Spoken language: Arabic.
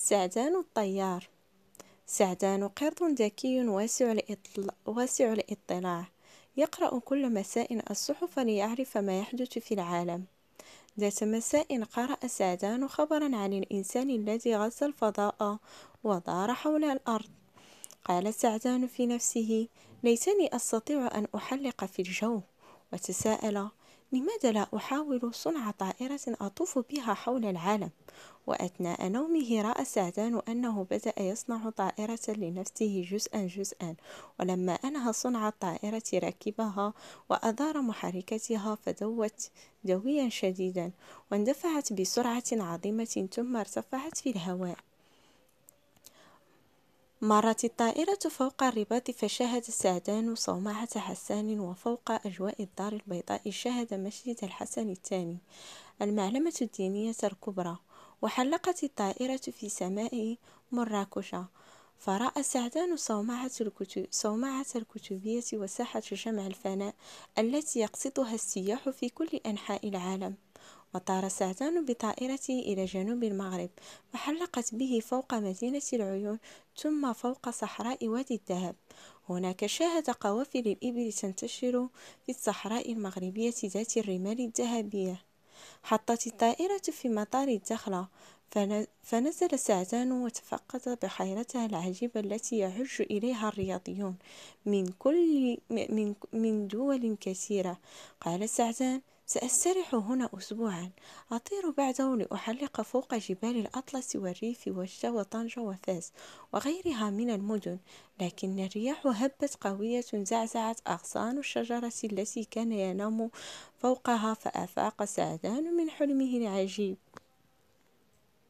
سعدان الطيار سعدان قرد ذكي واسع, الإطل... واسع الاطلاع يقرأ كل مساء الصحف ليعرف ما يحدث في العالم ذات مساء قرأ سعدان خبرا عن الإنسان الذي غزا الفضاء ودار حول الأرض قال سعدان في نفسه ليتني أستطيع أن أحلق في الجو وتساءل لماذا لا أحاول صنع طائرة أطوف بها حول العالم؟ وأثناء نومه رأى سعدان أنه بدأ يصنع طائرة لنفسه جزءا جزءا ولما أنهى صنع الطائرة ركبها وأدار محركتها فدوت دويا شديدا واندفعت بسرعة عظيمة ثم ارتفعت في الهواء مرت الطائرة فوق الرباط فشاهد سعدان صومعة حسان وفوق أجواء الدار البيضاء شاهد مسجد الحسن الثاني المعلمة الدينية الكبرى وحلقت الطائرة في سماء مراكش فرأى سعدان صومعة, الكتب صومعة الكتبية وساحة جمع الفناء التي يقصدها السياح في كل أنحاء العالم وطار سعدان بطائرته إلى جنوب المغرب وحلقت به فوق مدينة العيون ثم فوق صحراء وادي الذهب هناك شاهد قوافل الإبل تنتشر في الصحراء المغربية ذات الرمال الذهبية حطت الطائرة في مطار الدخلة فنزل سعدان وتفقد بحيرته العجيبة التي يعج إليها الرياضيون من كل من دول كثيرة قال سعدان سأستريح هنا أسبوعا أطير بعده لأحلق فوق جبال الأطلس والريف وجدة وطنجة وفاس وغيرها من المدن لكن الرياح هبت قوية زعزعت أغصان الشجرة التي كان ينام فوقها فأفاق سعدان من حلمه العجيب